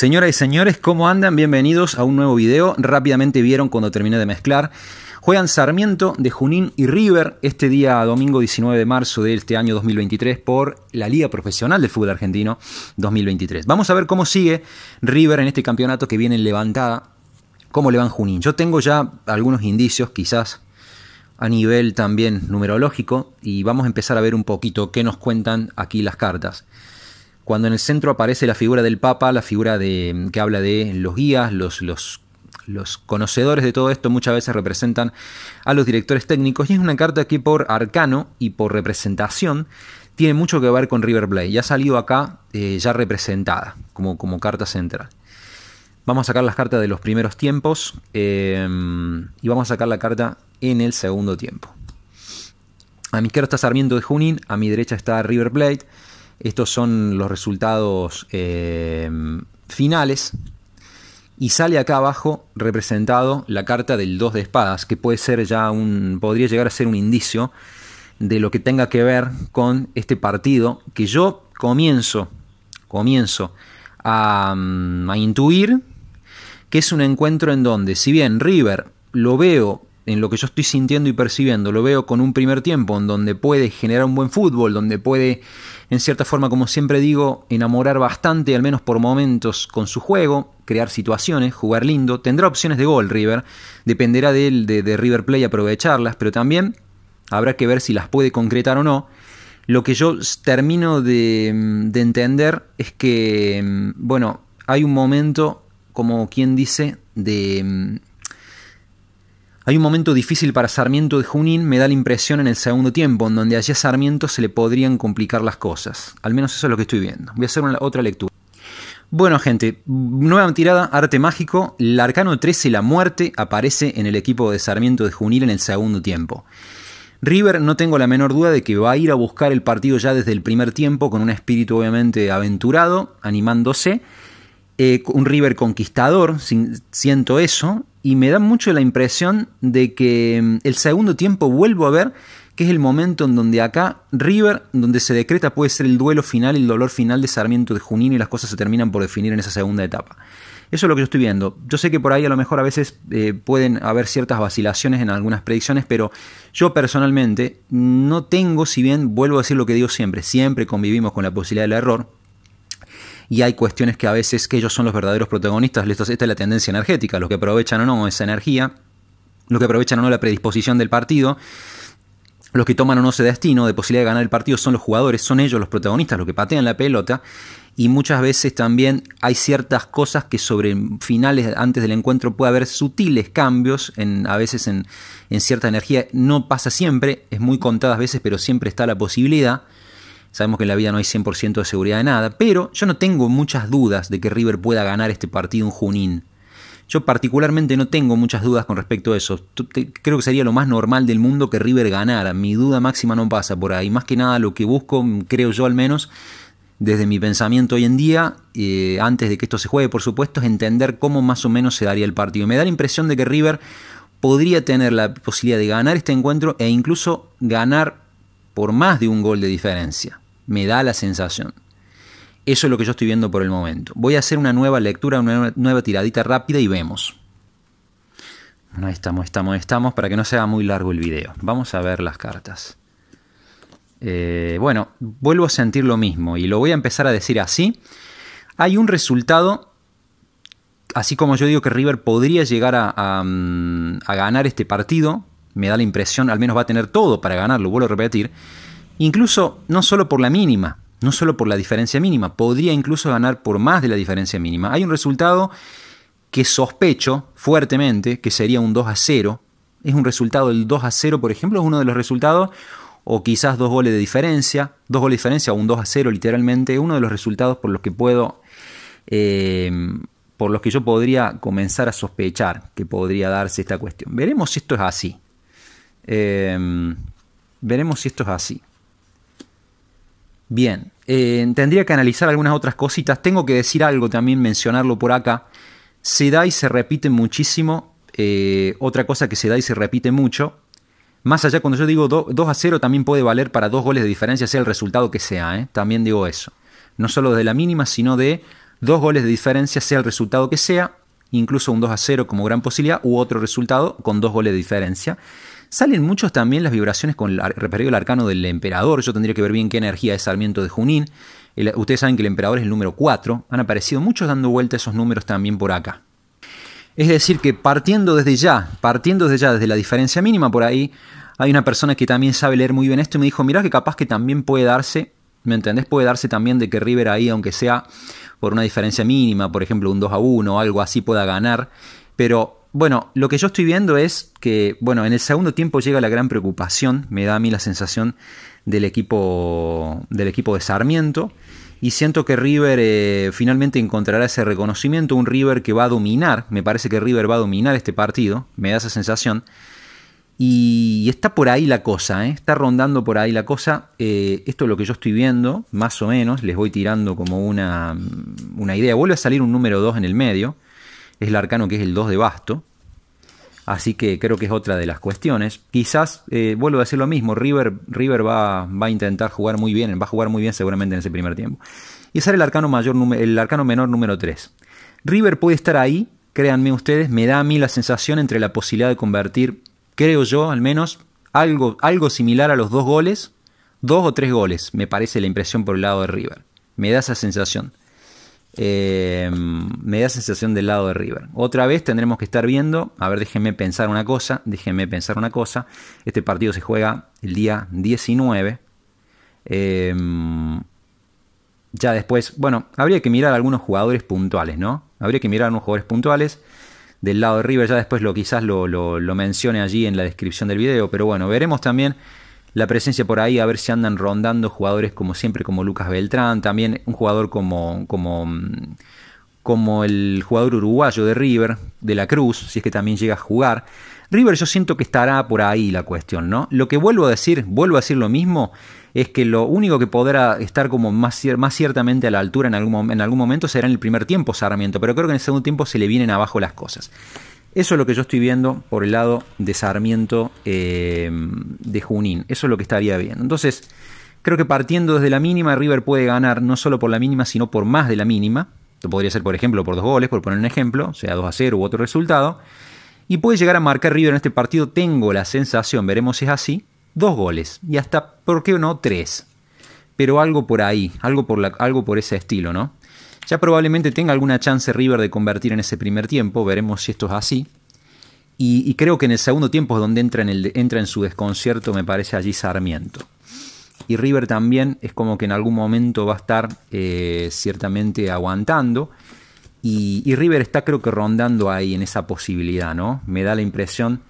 Señoras y señores, ¿cómo andan? Bienvenidos a un nuevo video. Rápidamente vieron cuando terminé de mezclar. Juegan Sarmiento de Junín y River este día domingo 19 de marzo de este año 2023 por la Liga Profesional del Fútbol Argentino 2023. Vamos a ver cómo sigue River en este campeonato que viene levantada. ¿Cómo le van Junín? Yo tengo ya algunos indicios, quizás a nivel también numerológico, y vamos a empezar a ver un poquito qué nos cuentan aquí las cartas cuando en el centro aparece la figura del Papa, la figura de, que habla de los guías, los, conocedores de todo esto muchas veces representan a los directores técnicos y es una carta que por arcano y por representación tiene mucho que ver con River Plate. Ya ha salido acá eh, ya representada como, como, carta central. Vamos a sacar las cartas de los primeros tiempos eh, y vamos a sacar la carta en el segundo tiempo. A mi izquierda está Sarmiento de Junín, a mi derecha está River Plate. Estos son los resultados eh, finales. Y sale acá abajo representado la carta del 2 de espadas, que puede ser ya un. podría llegar a ser un indicio de lo que tenga que ver con este partido. Que yo comienzo. comienzo a, mm, a intuir que es un encuentro en donde, si bien River lo veo en lo que yo estoy sintiendo y percibiendo. Lo veo con un primer tiempo en donde puede generar un buen fútbol, donde puede, en cierta forma, como siempre digo, enamorar bastante, al menos por momentos, con su juego, crear situaciones, jugar lindo. Tendrá opciones de gol River, dependerá de él, de, River Play aprovecharlas, pero también habrá que ver si las puede concretar o no. Lo que yo termino mm, de entender es que, mm, bueno, hay un momento, como quien dice, de mm, hay un momento difícil para Sarmiento de Junín, me da la impresión en el segundo tiempo, en donde allí a Sarmiento se le podrían complicar las cosas. Al menos eso es lo que estoy viendo. Voy a hacer otra lectura. Bueno, gente, nueva tirada, arte mágico. El arcano 13, la muerte, aparece en el equipo de Sarmiento de Junín en el segundo tiempo. River no tengo la menor duda de que va a ir a buscar el partido ya desde el primer tiempo, con un espíritu obviamente aventurado, animándose. Eh, un River conquistador, siento eso, y me da mucho la impresión de que mm, el segundo tiempo vuelvo a ver que es el momento en donde acá River, donde se decreta puede ser el duelo final, el dolor final de Sarmiento de Junín y las cosas se terminan por definir en esa segunda etapa. Eso es lo que yo estoy viendo. Yo sé que por ahí a lo mejor a veces eh, pueden haber ciertas vacilaciones en algunas predicciones, pero yo personalmente no tengo, si bien vuelvo a decir lo que digo siempre, siempre convivimos con la posibilidad del error, y hay cuestiones que a veces que ellos son los verdaderos protagonistas. Esta es la tendencia energética, los que aprovechan o no esa energía, los que aprovechan o no la predisposición del partido. Los que toman o no ese destino de posibilidad de ganar el partido son los jugadores, son ellos los protagonistas, los que patean la pelota y muchas veces también hay ciertas cosas que sobre finales antes del encuentro puede haber sutiles cambios, en, a veces en, en cierta energía. No pasa siempre, es muy contadas veces, pero siempre está la posibilidad. Sabemos que en la vida no hay 100% de seguridad de nada, pero yo no tengo muchas dudas de que River pueda ganar este partido en Junín. Yo particularmente no tengo muchas dudas con respecto a eso. Creo que sería lo más normal del mundo que River ganara. Mi duda máxima no pasa por ahí. Más que nada lo que busco, creo yo al menos, desde mi pensamiento hoy en día, eh, antes de que esto se juegue, por supuesto, es entender cómo más o menos se daría el partido. Me da la impresión de que River podría tener la posibilidad de ganar este encuentro e incluso ganar por más de un gol de diferencia. Me da la sensación. Eso es lo que yo estoy viendo por el momento. Voy a hacer una nueva lectura, una nueva tiradita rápida y vemos. ...ahí estamos, estamos, estamos, para que no sea muy largo el video. Vamos a ver las cartas. Eh, bueno, vuelvo a sentir lo mismo y lo voy a empezar a decir así. Hay un resultado, así como yo digo que River podría llegar a mm, ganar este partido, me da la impresión, al menos va a tener todo para ganarlo, vuelvo a repetir, incluso no solo por la mínima, no solo por la diferencia mínima, podría incluso ganar por más de la diferencia mínima. Hay un resultado que sospecho fuertemente que sería un 2 a 0. Es un resultado del 2 a 0, por ejemplo, es uno de los resultados, o quizás dos goles de diferencia, dos goles de diferencia o un 2 a 0 literalmente, uno de los resultados por los que puedo, eh, por los que yo podría comenzar a sospechar que podría darse esta cuestión. Veremos si esto es así. Em, veremos si esto es así. Bien, eh, tendría que analizar algunas otras cositas. Tengo que decir algo también, mencionarlo por acá. Se da y se repite muchísimo. Eh, otra cosa que se da y se repite mucho. Más allá, cuando yo digo 2 a 0, también puede valer para dos goles de diferencia, sea el resultado que sea. ¿eh? También digo eso. No solo de la mínima, sino de dos goles de diferencia, sea el resultado que sea. Incluso un 2 a 0 como gran posibilidad, u otro resultado con dos goles de diferencia. Salen muchos también las vibraciones con el referido arcano del emperador. Yo tendría que ver bien qué energía es Sarmiento de Junín. ustedes saben que el emperador es el número 4. Han aparecido muchos dando vuelta esos números también por acá. Es decir, que partiendo desde ya, partiendo desde ya, desde la diferencia mínima por ahí, hay una persona que también sabe leer muy bien esto y me dijo, mirá que capaz que también puede darse, ¿me entendés? Puede darse también de que River ahí, aunque sea por una diferencia mínima, por ejemplo un 2 a 1 o algo así, pueda ganar. Pero bueno, lo que yo estoy viendo es que, bueno, en el segundo tiempo llega la gran preocupación, me da a mí la sensación del equipo, del equipo de Sarmiento, y siento que River eh, finalmente encontrará ese reconocimiento, un River que va a dominar, me parece que River va a dominar este partido, me da esa sensación, y está por ahí la cosa, eh, está rondando por ahí la cosa, eh, esto es lo que yo estoy viendo, más o menos, les voy tirando como una, una idea, vuelve a salir un número 2 en el medio, es el arcano que es el 2 de basto. Así que creo que es otra de las cuestiones. Quizás, eh, vuelvo a decir lo mismo, River, River va, va, a intentar jugar muy bien, va a jugar muy bien seguramente en ese primer tiempo. Y sale el arcano, mayor, el arcano menor número 3. River puede estar ahí, créanme ustedes, me da a mí la sensación entre la posibilidad de convertir, creo yo al menos, algo, algo similar a los dos goles, dos o tres goles, me parece la impresión por el lado de River. Me da esa sensación. Em, me da sensación del lado de River. Otra vez tendremos que estar viendo, a ver, déjenme pensar una cosa, déjenme pensar una cosa. Este partido se juega el día 19. Em, ya después, bueno, habría que mirar algunos jugadores puntuales, ¿no? Habría que mirar algunos jugadores puntuales del lado de River, ya después lo quizás lo, lo mencione allí en la descripción del video, pero bueno, veremos también la presencia por ahí, a ver si andan rondando jugadores como siempre, como Lucas Beltrán, también un jugador como, como, mm, como el jugador uruguayo de River, de la Cruz, si es que también llega a jugar. River yo siento que estará por ahí la cuestión, ¿no? Lo que vuelvo a decir, vuelvo a decir lo mismo, es que lo único que podrá estar como más, más ciertamente a la altura en algún, en algún momento será en el primer tiempo Sarmiento, pero creo que en el segundo tiempo se le vienen abajo las cosas. Eso es lo que yo estoy viendo por el lado de Sarmiento eh, de Junín. Eso es lo que estaría viendo. Entonces, creo que partiendo desde la mínima, River puede ganar no solo por la mínima, sino por más de la mínima. Esto podría ser, por ejemplo, por dos goles, por poner un ejemplo, sea 2 a 0 u otro resultado. Y puede llegar a marcar River en este partido, tengo la sensación, veremos si es así, dos goles. Y hasta, ¿por qué no? Tres. Pero algo por ahí, algo por, algo por ese estilo, ¿no? Ya probablemente tenga alguna chance River de convertir en ese primer tiempo, veremos si esto es así. Y, creo que en el segundo tiempo es donde entra en, su desconcierto, me parece allí Sarmiento. Y River también es como que en algún momento va a estar eh, ciertamente aguantando. Y, River está creo que rondando ahí en esa posibilidad, ¿no? Me da la impresión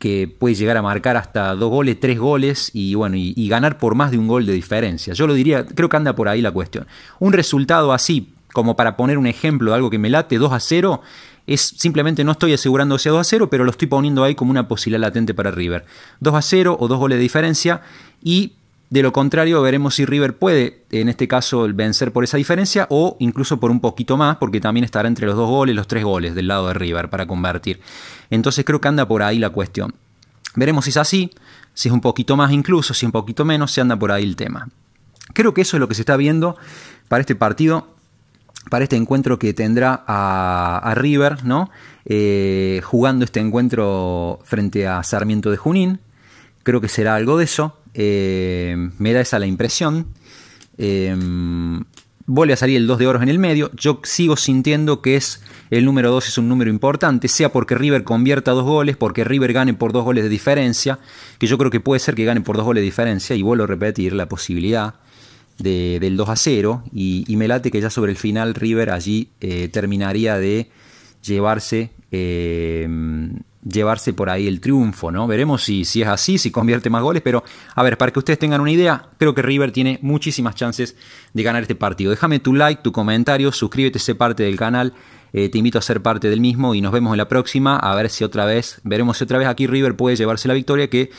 que puede llegar a marcar hasta dos goles, tres goles y bueno, y ganar por más de un gol de diferencia. Yo lo diría, creo que anda por ahí la cuestión. Un resultado así como para poner un ejemplo de algo que me late, 2 a 0, es simplemente no estoy asegurando a 2 a 0, pero lo estoy poniendo ahí como una posibilidad latente para River. 2 a 0 o dos goles de diferencia y de lo contrario, veremos si River puede, en este caso, vencer por esa diferencia o incluso por un poquito más, porque también estará entre los dos goles, los tres goles del lado de River para convertir. Entonces creo que anda por ahí la cuestión. Veremos si es así, si es un poquito más incluso, si un poquito menos, si anda por ahí el tema. Creo que eso es lo que se está viendo para este partido para este encuentro que tendrá a, River, ¿no? Eh, jugando este encuentro frente a Sarmiento de Junín. Creo que será algo de eso. Eh, me da esa la impresión. Eh, vuelve a salir el 2 de oro en el medio. Yo sigo sintiendo que es el número 2 es un número importante, sea porque River convierta dos goles, porque River gane por dos goles de diferencia, que yo creo que puede ser que gane por dos goles de diferencia, y vuelvo a repetir la posibilidad del 2 a 0 y, me late que ya sobre el final River allí eh, terminaría de llevarse, eh, llevarse por ahí el triunfo, ¿no? Veremos si, si es así, si convierte más goles, pero a ver, para que ustedes tengan una idea, creo que River tiene muchísimas chances de ganar este partido. Déjame tu like, tu comentario, suscríbete, sé parte del canal. Eh, te invito a ser parte del mismo y nos vemos en la próxima. A ver si otra vez, veremos si otra vez aquí River puede llevarse la victoria que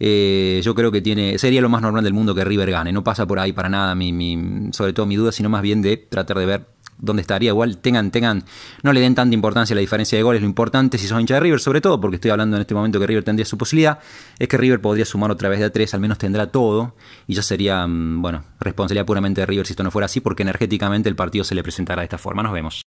eh, yo creo que tiene sería lo más normal del mundo que River gane. No pasa por ahí para nada, mi, sobre todo mi duda, sino más bien de tratar de ver dónde estaría. Igual tengan, tengan, no le den tanta importancia a la diferencia de goles. Lo importante si son hincha de River, sobre todo, porque estoy hablando en este momento que River tendría su posibilidad, es que River podría sumar otra vez de a tres, al menos tendrá todo, y ya sería, mm, bueno, responsabilidad puramente de River si esto no fuera así, porque energéticamente el partido se le presentará de esta forma. Nos vemos.